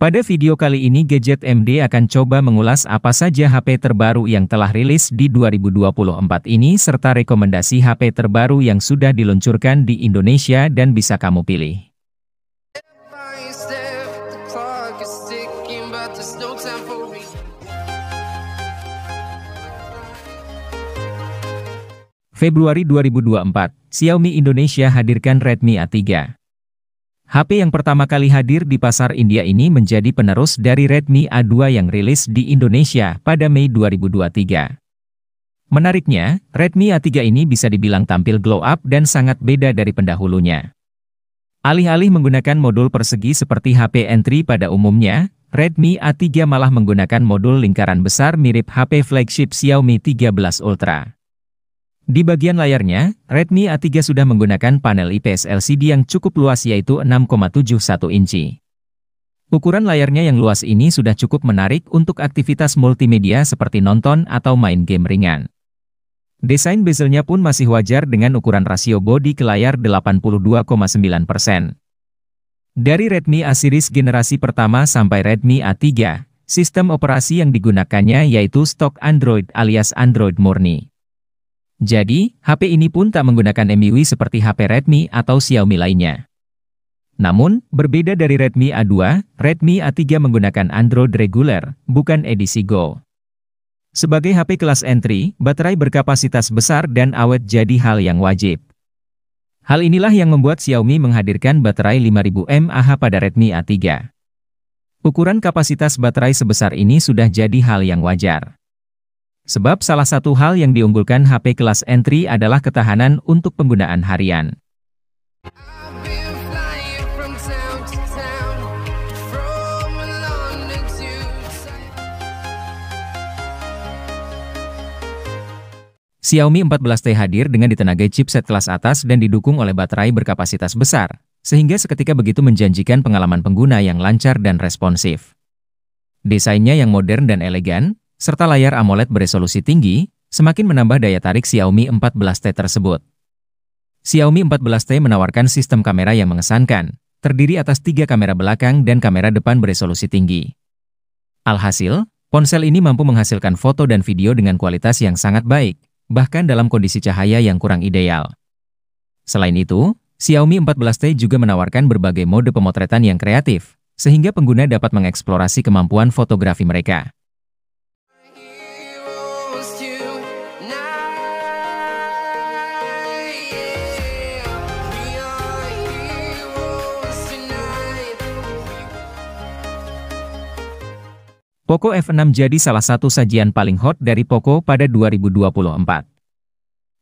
Pada video kali ini Gadget MD akan coba mengulas apa saja HP terbaru yang telah rilis di 2024 ini serta rekomendasi HP terbaru yang sudah diluncurkan di Indonesia dan bisa kamu pilih. Februari 2024, Xiaomi Indonesia hadirkan Redmi A3. HP yang pertama kali hadir di pasar India ini menjadi penerus dari Redmi A2 yang rilis di Indonesia pada Mei 2023. Menariknya, Redmi A3 ini bisa dibilang tampil glow up dan sangat beda dari pendahulunya. Alih-alih menggunakan modul persegi seperti HP entry pada umumnya, Redmi A3 malah menggunakan modul lingkaran besar mirip HP flagship Xiaomi 13 Ultra. Di bagian layarnya, Redmi A3 sudah menggunakan panel IPS LCD yang cukup luas yaitu 6,71 inci. Ukuran layarnya yang luas ini sudah cukup menarik untuk aktivitas multimedia seperti nonton atau main game ringan. Desain bezelnya pun masih wajar dengan ukuran rasio bodi ke layar 82,9%. Dari Redmi A series generasi pertama sampai Redmi A3, sistem operasi yang digunakannya yaitu stok Android alias Android murni. Jadi, HP ini pun tak menggunakan MIUI seperti HP Redmi atau Xiaomi lainnya. Namun, berbeda dari Redmi A2, Redmi A3 menggunakan Android reguler, bukan edisi Go. Sebagai HP kelas entry, baterai berkapasitas besar dan awet jadi hal yang wajib. Hal inilah yang membuat Xiaomi menghadirkan baterai 5000 mAh pada Redmi A3. Ukuran kapasitas baterai sebesar ini sudah jadi hal yang wajar. Sebab salah satu hal yang diunggulkan HP kelas entry adalah ketahanan untuk penggunaan harian. Xiaomi 14T hadir dengan ditenagai chipset kelas atas dan didukung oleh baterai berkapasitas besar, sehingga seketika begitu menjanjikan pengalaman pengguna yang lancar dan responsif. Desainnya yang modern dan elegan, serta layar AMOLED beresolusi tinggi, semakin menambah daya tarik Xiaomi 14T tersebut. Xiaomi 14T menawarkan sistem kamera yang mengesankan, terdiri atas tiga kamera belakang dan kamera depan beresolusi tinggi. Alhasil, ponsel ini mampu menghasilkan foto dan video dengan kualitas yang sangat baik, bahkan dalam kondisi cahaya yang kurang ideal. Selain itu, Xiaomi 14T juga menawarkan berbagai mode pemotretan yang kreatif, sehingga pengguna dapat mengeksplorasi kemampuan fotografi mereka. Poco F6 jadi salah satu sajian paling hot dari Poco pada 2024.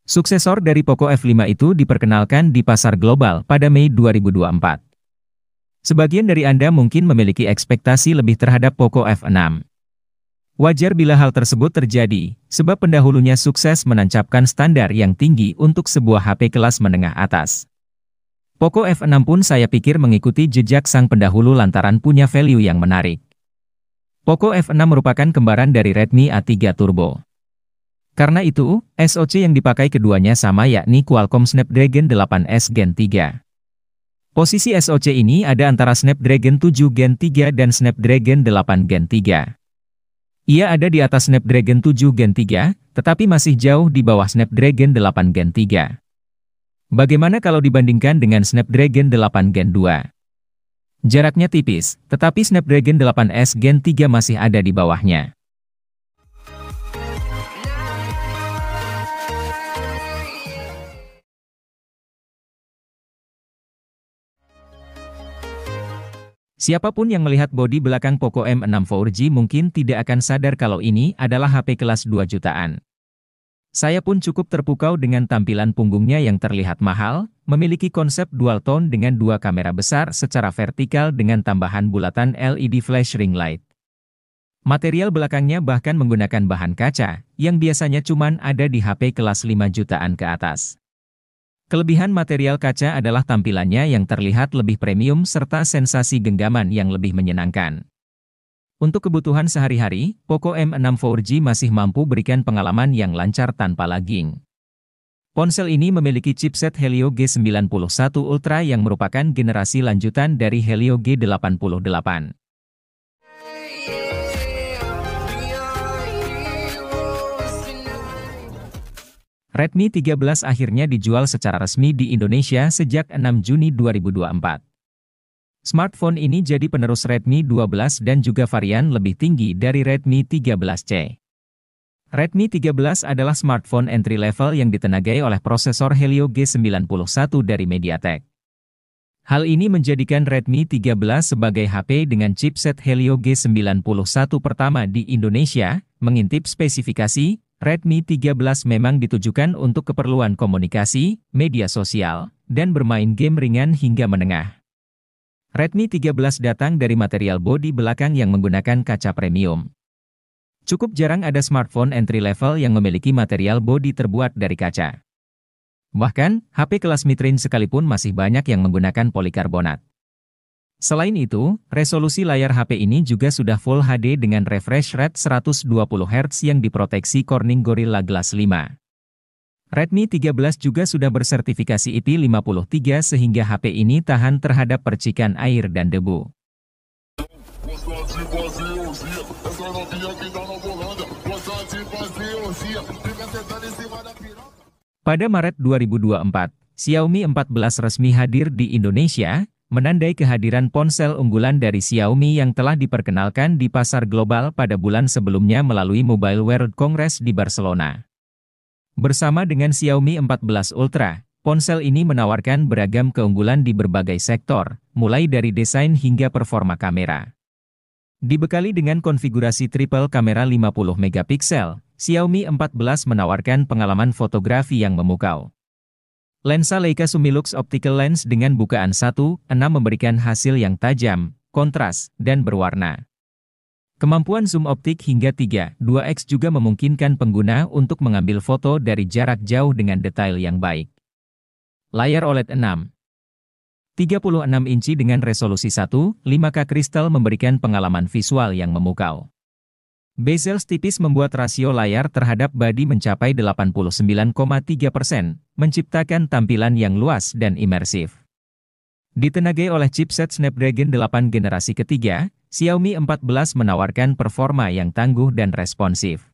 Suksesor dari Poco F5 itu diperkenalkan di pasar global pada Mei 2024. Sebagian dari Anda mungkin memiliki ekspektasi lebih terhadap Poco F6. Wajar bila hal tersebut terjadi, sebab pendahulunya sukses menancapkan standar yang tinggi untuk sebuah HP kelas menengah atas. Poco F6 pun saya pikir mengikuti jejak sang pendahulu lantaran punya value yang menarik. Poco F6 merupakan kembaran dari Redmi A3 Turbo. Karena itu, SoC yang dipakai keduanya sama yakni Qualcomm Snapdragon 8S Gen 3. Posisi SoC ini ada antara Snapdragon 7 Gen 3 dan Snapdragon 8 Gen 3. Ia ada di atas Snapdragon 7 Gen 3, tetapi masih jauh di bawah Snapdragon 8 Gen 3. Bagaimana kalau dibandingkan dengan Snapdragon 8 Gen 2? Jaraknya tipis, tetapi Snapdragon 8S Gen 3 masih ada di bawahnya. Siapapun yang melihat bodi belakang Poco M6 4G mungkin tidak akan sadar kalau ini adalah HP kelas 2 jutaan. Saya pun cukup terpukau dengan tampilan punggungnya yang terlihat mahal, memiliki konsep dual tone dengan dua kamera besar secara vertikal dengan tambahan bulatan LED flash ring light. Material belakangnya bahkan menggunakan bahan kaca, yang biasanya cuma ada di HP kelas 5 jutaan ke atas. Kelebihan material kaca adalah tampilannya yang terlihat lebih premium serta sensasi genggaman yang lebih menyenangkan. Untuk kebutuhan sehari-hari, Poco M6 4G masih mampu berikan pengalaman yang lancar tanpa lagging. Ponsel ini memiliki chipset Helio G91 Ultra yang merupakan generasi lanjutan dari Helio G88. Redmi 13 akhirnya dijual secara resmi di Indonesia sejak 6 Juni 2024. Smartphone ini jadi penerus Redmi 12 dan juga varian lebih tinggi dari Redmi 13C. Redmi 13 adalah smartphone entry-level yang ditenagai oleh prosesor Helio G91 dari MediaTek. Hal ini menjadikan Redmi 13 sebagai HP dengan chipset Helio G91 pertama di Indonesia, mengintip spesifikasi, Redmi 13 memang ditujukan untuk keperluan komunikasi, media sosial, dan bermain game ringan hingga menengah. Redmi 13 datang dari material bodi belakang yang menggunakan kaca premium. Cukup jarang ada smartphone entry level yang memiliki material bodi terbuat dari kaca. Bahkan, HP kelas mid-range sekalipun masih banyak yang menggunakan polikarbonat. Selain itu, resolusi layar HP ini juga sudah Full HD dengan refresh rate 120Hz yang diproteksi Corning Gorilla Glass 5. Redmi 13 juga sudah bersertifikasi ip 53 sehingga HP ini tahan terhadap percikan air dan debu. Pada Maret 2024, Xiaomi 14 resmi hadir di Indonesia, menandai kehadiran ponsel unggulan dari Xiaomi yang telah diperkenalkan di pasar global pada bulan sebelumnya melalui Mobile World Congress di Barcelona. Bersama dengan Xiaomi 14 Ultra, ponsel ini menawarkan beragam keunggulan di berbagai sektor, mulai dari desain hingga performa kamera. Dibekali dengan konfigurasi triple kamera 50 megapiksel, Xiaomi 14 menawarkan pengalaman fotografi yang memukau. Lensa Leica Sumilux Optical Lens dengan bukaan 1.6 memberikan hasil yang tajam, kontras, dan berwarna. Kemampuan zoom optik hingga 3.2x juga memungkinkan pengguna untuk mengambil foto dari jarak jauh dengan detail yang baik. Layar OLED 6 36 inci dengan resolusi 15 k kristal memberikan pengalaman visual yang memukau. Bezels tipis membuat rasio layar terhadap body mencapai 89,3 persen, menciptakan tampilan yang luas dan imersif. Ditenagai oleh chipset Snapdragon 8 generasi ketiga, Xiaomi 14 menawarkan performa yang tangguh dan responsif.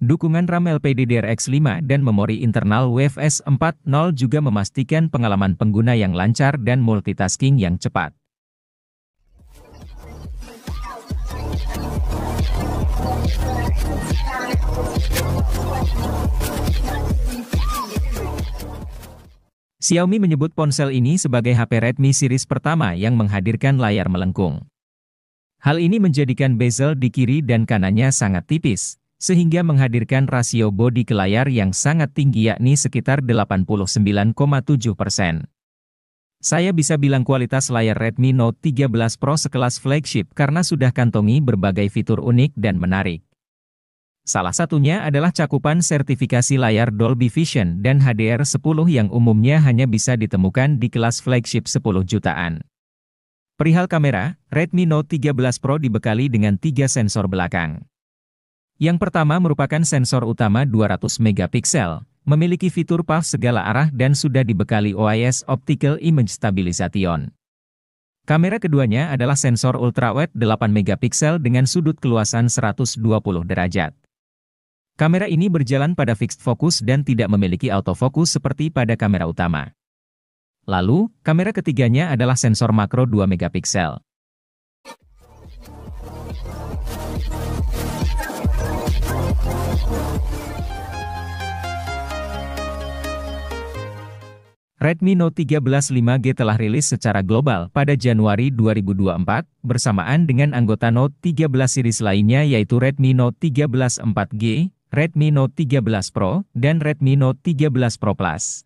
Dukungan RAM lpddrx 5 dan memori internal WFS 4.0 juga memastikan pengalaman pengguna yang lancar dan multitasking yang cepat. Xiaomi menyebut ponsel ini sebagai HP Redmi series pertama yang menghadirkan layar melengkung. Hal ini menjadikan bezel di kiri dan kanannya sangat tipis, sehingga menghadirkan rasio bodi ke layar yang sangat tinggi yakni sekitar 89,7 persen. Saya bisa bilang kualitas layar Redmi Note 13 Pro sekelas flagship karena sudah kantongi berbagai fitur unik dan menarik. Salah satunya adalah cakupan sertifikasi layar Dolby Vision dan HDR10 yang umumnya hanya bisa ditemukan di kelas flagship 10 jutaan. Perihal kamera, Redmi Note 13 Pro dibekali dengan tiga sensor belakang. Yang pertama merupakan sensor utama 200 megapiksel, Memiliki fitur PAF segala arah dan sudah dibekali OIS Optical Image Stabilization. Kamera keduanya adalah sensor ultrawide 8 mp dengan sudut keluasan 120 derajat. Kamera ini berjalan pada fixed focus dan tidak memiliki autofocus seperti pada kamera utama. Lalu, kamera ketiganya adalah sensor makro 2 megapiksel. Redmi Note 13 5G telah rilis secara global pada Januari 2024, bersamaan dengan anggota Note 13 series lainnya yaitu Redmi Note 13 4G, Redmi Note 13 Pro, dan Redmi Note 13 Pro Plus.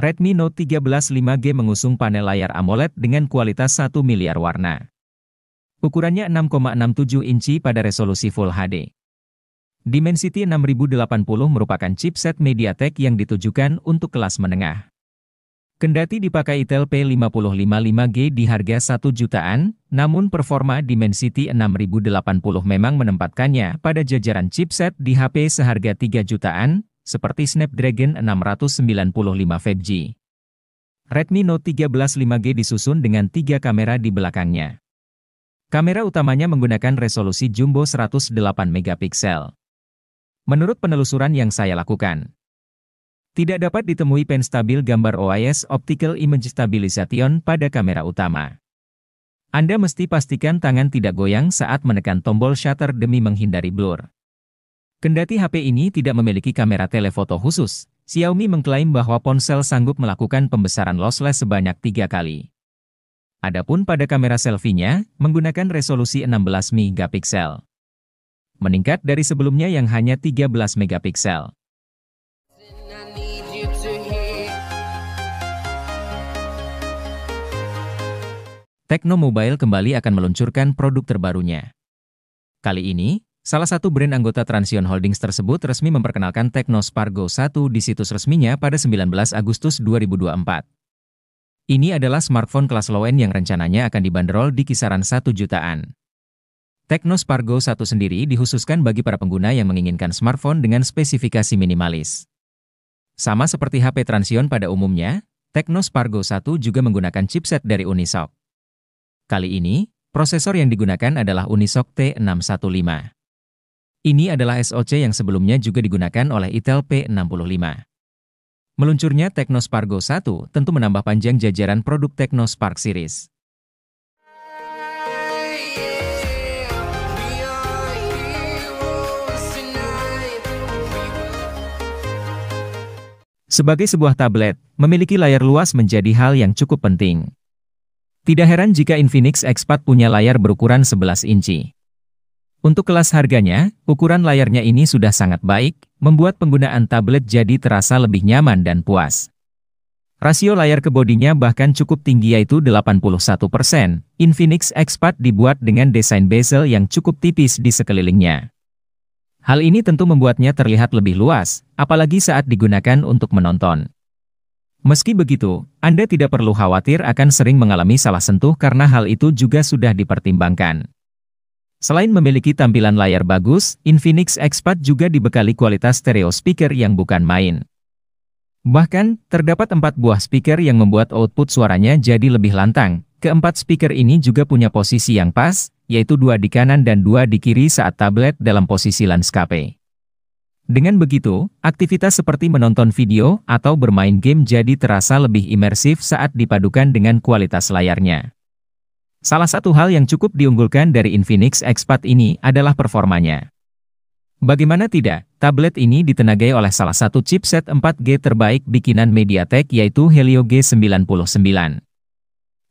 Redmi Note 13 5G mengusung panel layar AMOLED dengan kualitas 1 miliar warna. Ukurannya 6,67 inci pada resolusi Full HD. Dimensity 6080 merupakan chipset MediaTek yang ditujukan untuk kelas menengah. Kendati dipakai Intel p g di harga 1 jutaan, namun performa Dimensity 6080 memang menempatkannya pada jajaran chipset di HP seharga 3 jutaan, seperti Snapdragon 695 5G. Redmi Note 13 5G disusun dengan tiga kamera di belakangnya. Kamera utamanya menggunakan resolusi jumbo 108 megapiksel. Menurut penelusuran yang saya lakukan, tidak dapat ditemui pen stabil gambar OIS Optical Image Stabilization pada kamera utama. Anda mesti pastikan tangan tidak goyang saat menekan tombol shutter demi menghindari blur. Kendati HP ini tidak memiliki kamera telefoto khusus, Xiaomi mengklaim bahwa ponsel sanggup melakukan pembesaran lossless sebanyak tiga kali. Adapun pada kamera selfie-nya, menggunakan resolusi 16 megapiksel. Meningkat dari sebelumnya yang hanya 13 megapiksel. Tekno Mobile kembali akan meluncurkan produk terbarunya. Kali ini, salah satu brand anggota Transion Holdings tersebut resmi memperkenalkan Tekno Spargo 1 di situs resminya pada 19 Agustus 2024. Ini adalah smartphone kelas low-end yang rencananya akan dibanderol di kisaran 1 jutaan. Tekno Spargo 1 sendiri dihususkan bagi para pengguna yang menginginkan smartphone dengan spesifikasi minimalis. Sama seperti HP Transion pada umumnya, Tekno Spargo 1 juga menggunakan chipset dari Unisoc. Kali ini, prosesor yang digunakan adalah Unisoc T615. Ini adalah SoC yang sebelumnya juga digunakan oleh Intel P65. Meluncurnya Technospargo 1 tentu menambah panjang jajaran produk Spark series. Sebagai sebuah tablet, memiliki layar luas menjadi hal yang cukup penting. Tidak heran jika Infinix X4 punya layar berukuran 11 inci. Untuk kelas harganya, ukuran layarnya ini sudah sangat baik, membuat penggunaan tablet jadi terasa lebih nyaman dan puas. Rasio layar ke bodinya bahkan cukup tinggi yaitu 81%. Infinix X4 dibuat dengan desain bezel yang cukup tipis di sekelilingnya. Hal ini tentu membuatnya terlihat lebih luas, apalagi saat digunakan untuk menonton. Meski begitu, Anda tidak perlu khawatir akan sering mengalami salah sentuh karena hal itu juga sudah dipertimbangkan. Selain memiliki tampilan layar bagus, Infinix X4 juga dibekali kualitas stereo speaker yang bukan main. Bahkan, terdapat empat buah speaker yang membuat output suaranya jadi lebih lantang. Keempat speaker ini juga punya posisi yang pas, yaitu dua di kanan dan dua di kiri saat tablet dalam posisi landscape. Dengan begitu, aktivitas seperti menonton video atau bermain game jadi terasa lebih imersif saat dipadukan dengan kualitas layarnya. Salah satu hal yang cukup diunggulkan dari Infinix X4 ini adalah performanya. Bagaimana tidak, tablet ini ditenagai oleh salah satu chipset 4G terbaik bikinan MediaTek yaitu Helio G99.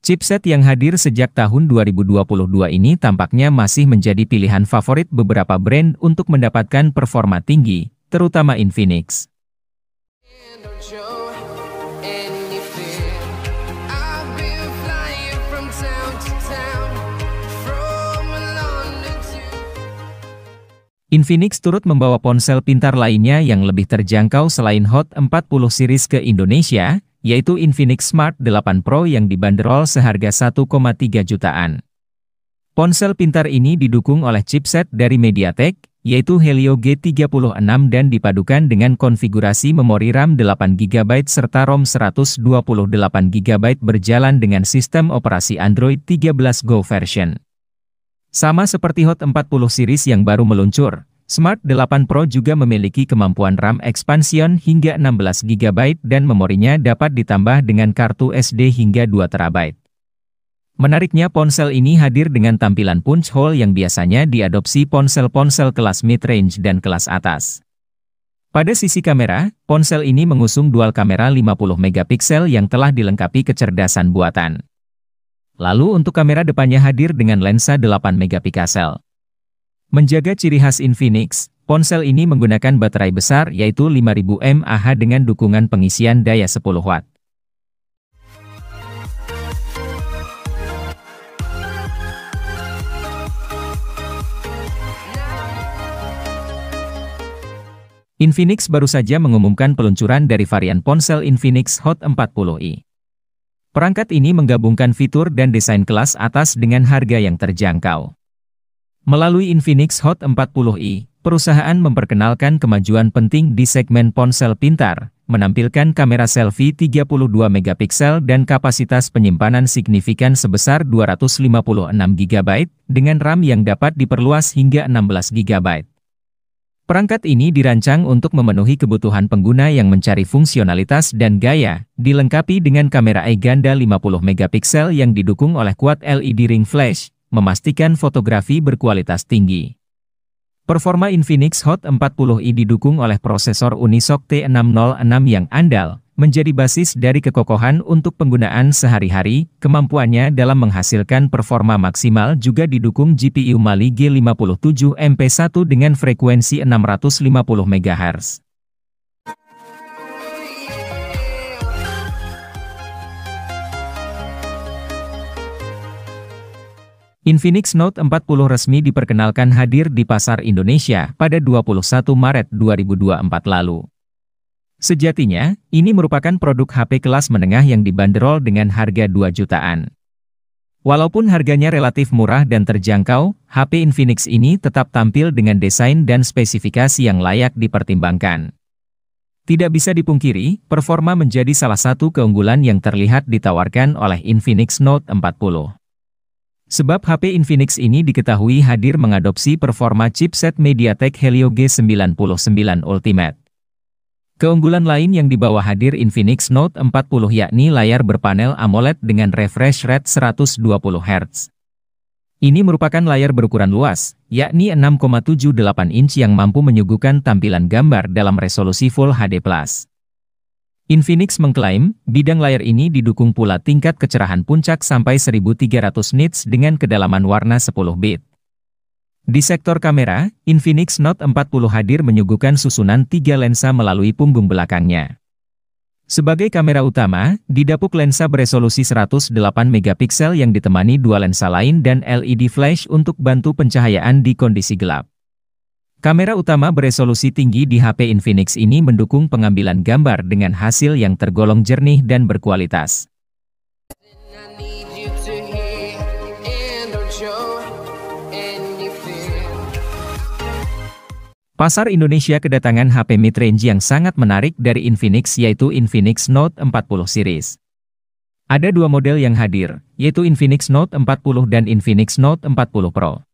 Chipset yang hadir sejak tahun 2022 ini tampaknya masih menjadi pilihan favorit beberapa brand untuk mendapatkan performa tinggi, terutama Infinix. Infinix turut membawa ponsel pintar lainnya yang lebih terjangkau selain Hot 40 series ke Indonesia, yaitu Infinix Smart 8 Pro yang dibanderol seharga 1,3 jutaan. Ponsel pintar ini didukung oleh chipset dari MediaTek, yaitu Helio G36 dan dipadukan dengan konfigurasi memori RAM 8GB serta ROM 128GB berjalan dengan sistem operasi Android 13 Go version. Sama seperti Hot 40 series yang baru meluncur, Smart 8 Pro juga memiliki kemampuan RAM expansion hingga 16GB dan memorinya dapat ditambah dengan kartu SD hingga 2TB. Menariknya ponsel ini hadir dengan tampilan punch hole yang biasanya diadopsi ponsel-ponsel kelas mid-range dan kelas atas. Pada sisi kamera, ponsel ini mengusung dual kamera 50MP yang telah dilengkapi kecerdasan buatan. Lalu untuk kamera depannya hadir dengan lensa 8 MP. Menjaga ciri khas Infinix, ponsel ini menggunakan baterai besar yaitu 5000 mAh dengan dukungan pengisian daya 10 Watt. Infinix baru saja mengumumkan peluncuran dari varian ponsel Infinix Hot 40i. Perangkat ini menggabungkan fitur dan desain kelas atas dengan harga yang terjangkau. Melalui Infinix Hot 40i, perusahaan memperkenalkan kemajuan penting di segmen ponsel pintar, menampilkan kamera selfie 32 megapiksel dan kapasitas penyimpanan signifikan sebesar 256 GB dengan RAM yang dapat diperluas hingga 16 GB. Perangkat ini dirancang untuk memenuhi kebutuhan pengguna yang mencari fungsionalitas dan gaya, dilengkapi dengan kamera e-ganda 50 megapiksel yang didukung oleh kuat LED ring flash, memastikan fotografi berkualitas tinggi. Performa Infinix Hot 40i didukung oleh prosesor Unisoc T606 yang andal, menjadi basis dari kekokohan untuk penggunaan sehari-hari, kemampuannya dalam menghasilkan performa maksimal juga didukung GPU Mali G57MP1 dengan frekuensi 650 MHz. Infinix Note 40 resmi diperkenalkan hadir di pasar Indonesia pada 21 Maret 2024 lalu. Sejatinya, ini merupakan produk HP kelas menengah yang dibanderol dengan harga 2 jutaan. Walaupun harganya relatif murah dan terjangkau, HP Infinix ini tetap tampil dengan desain dan spesifikasi yang layak dipertimbangkan. Tidak bisa dipungkiri, performa menjadi salah satu keunggulan yang terlihat ditawarkan oleh Infinix Note 40. Sebab HP Infinix ini diketahui hadir mengadopsi performa chipset MediaTek Helio G99 Ultimate. Keunggulan lain yang dibawa hadir Infinix Note 40 yakni layar berpanel AMOLED dengan refresh rate 120 Hz. Ini merupakan layar berukuran luas, yakni 6,78 inci yang mampu menyuguhkan tampilan gambar dalam resolusi Full HD+. Infinix mengklaim, bidang layar ini didukung pula tingkat kecerahan puncak sampai 1300 nits dengan kedalaman warna 10 bit. Di sektor kamera, Infinix Note 40 hadir menyuguhkan susunan tiga lensa melalui punggung belakangnya. Sebagai kamera utama, didapuk lensa beresolusi 108 megapiksel yang ditemani dua lensa lain dan LED flash untuk bantu pencahayaan di kondisi gelap. Kamera utama beresolusi tinggi di HP Infinix ini mendukung pengambilan gambar dengan hasil yang tergolong jernih dan berkualitas. Pasar Indonesia kedatangan HP mid-range yang sangat menarik dari Infinix yaitu Infinix Note 40 series. Ada dua model yang hadir, yaitu Infinix Note 40 dan Infinix Note 40 Pro.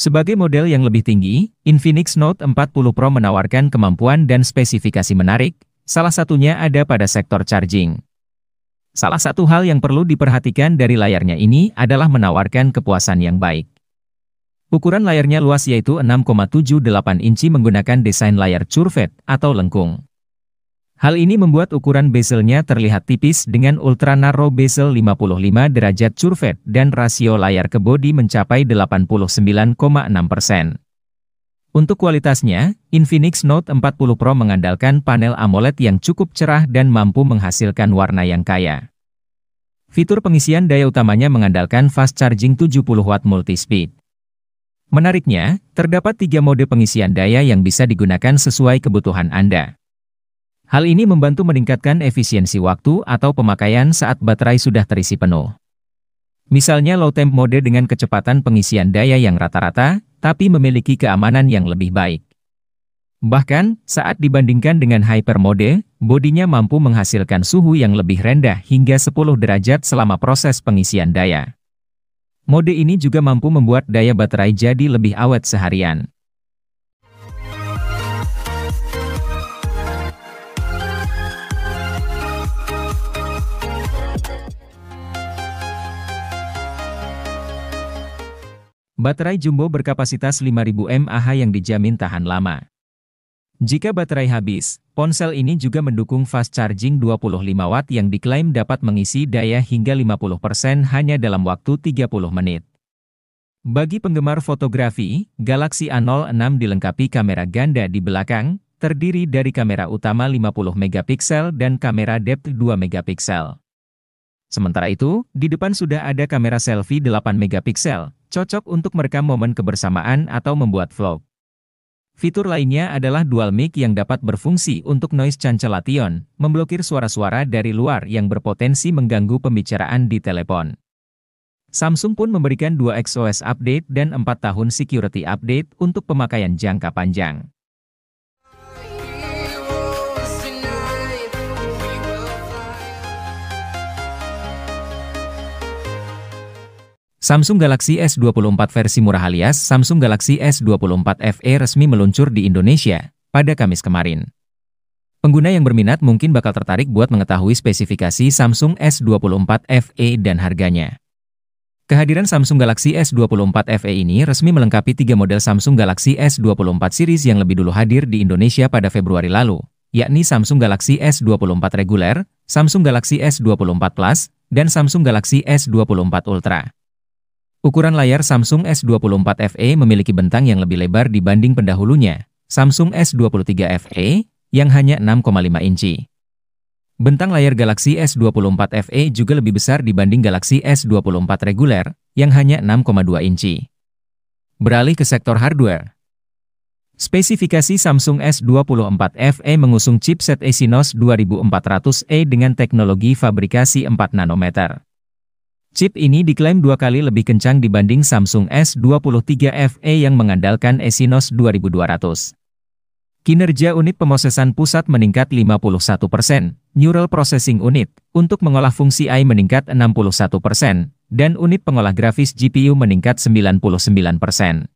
Sebagai model yang lebih tinggi, Infinix Note 40 Pro menawarkan kemampuan dan spesifikasi menarik, salah satunya ada pada sektor charging. Salah satu hal yang perlu diperhatikan dari layarnya ini adalah menawarkan kepuasan yang baik. Ukuran layarnya luas yaitu 6,78 inci menggunakan desain layar curved atau lengkung. Hal ini membuat ukuran bezelnya terlihat tipis dengan ultra narrow bezel 55 derajat curvet dan rasio layar ke bodi mencapai 89,6%. Untuk kualitasnya, Infinix Note 40 Pro mengandalkan panel AMOLED yang cukup cerah dan mampu menghasilkan warna yang kaya. Fitur pengisian daya utamanya mengandalkan fast charging 70 watt multi-speed. Menariknya, terdapat tiga mode pengisian daya yang bisa digunakan sesuai kebutuhan Anda. Hal ini membantu meningkatkan efisiensi waktu atau pemakaian saat baterai sudah terisi penuh. Misalnya low temp mode dengan kecepatan pengisian daya yang rata-rata, tapi memiliki keamanan yang lebih baik. Bahkan, saat dibandingkan dengan hyper mode, bodinya mampu menghasilkan suhu yang lebih rendah hingga 10 derajat selama proses pengisian daya. Mode ini juga mampu membuat daya baterai jadi lebih awet seharian. Baterai jumbo berkapasitas 5000 mAh yang dijamin tahan lama. Jika baterai habis, ponsel ini juga mendukung fast charging 25 watt yang diklaim dapat mengisi daya hingga 50% hanya dalam waktu 30 menit. Bagi penggemar fotografi, Galaxy A06 dilengkapi kamera ganda di belakang, terdiri dari kamera utama 50 megapiksel dan kamera depth 2 megapiksel. Sementara itu, di depan sudah ada kamera selfie 8 megapiksel, cocok untuk merekam momen kebersamaan atau membuat vlog. Fitur lainnya adalah dual mic yang dapat berfungsi untuk noise cancellation, memblokir suara-suara dari luar yang berpotensi mengganggu pembicaraan di telepon. Samsung pun memberikan 2 XOS update dan 4 tahun security update untuk pemakaian jangka panjang. Samsung Galaxy S24 versi murah alias Samsung Galaxy S24 FE resmi meluncur di Indonesia pada Kamis kemarin. Pengguna yang berminat mungkin bakal tertarik buat mengetahui spesifikasi Samsung S24 FE dan harganya. Kehadiran Samsung Galaxy S24 FE ini resmi melengkapi tiga model Samsung Galaxy S24 series yang lebih dulu hadir di Indonesia pada Februari lalu, yakni Samsung Galaxy S24 reguler, Samsung Galaxy S24 Plus, dan Samsung Galaxy S24 Ultra. Ukuran layar Samsung S24 FE memiliki bentang yang lebih lebar dibanding pendahulunya, Samsung S23 FE, yang hanya 6,5 inci. Bentang layar Galaxy S24 FE juga lebih besar dibanding Galaxy S24 reguler, yang hanya 6,2 inci. Beralih ke sektor hardware. Spesifikasi Samsung S24 FE mengusung chipset Exynos 2400E dengan teknologi fabrikasi 4 nanometer. Chip ini diklaim dua kali lebih kencang dibanding Samsung S23 FE yang mengandalkan Exynos 2200. Kinerja unit pemrosesan pusat meningkat 51%, persen, neural processing unit untuk mengolah fungsi AI meningkat 61%, persen, dan unit pengolah grafis GPU meningkat 99%. persen.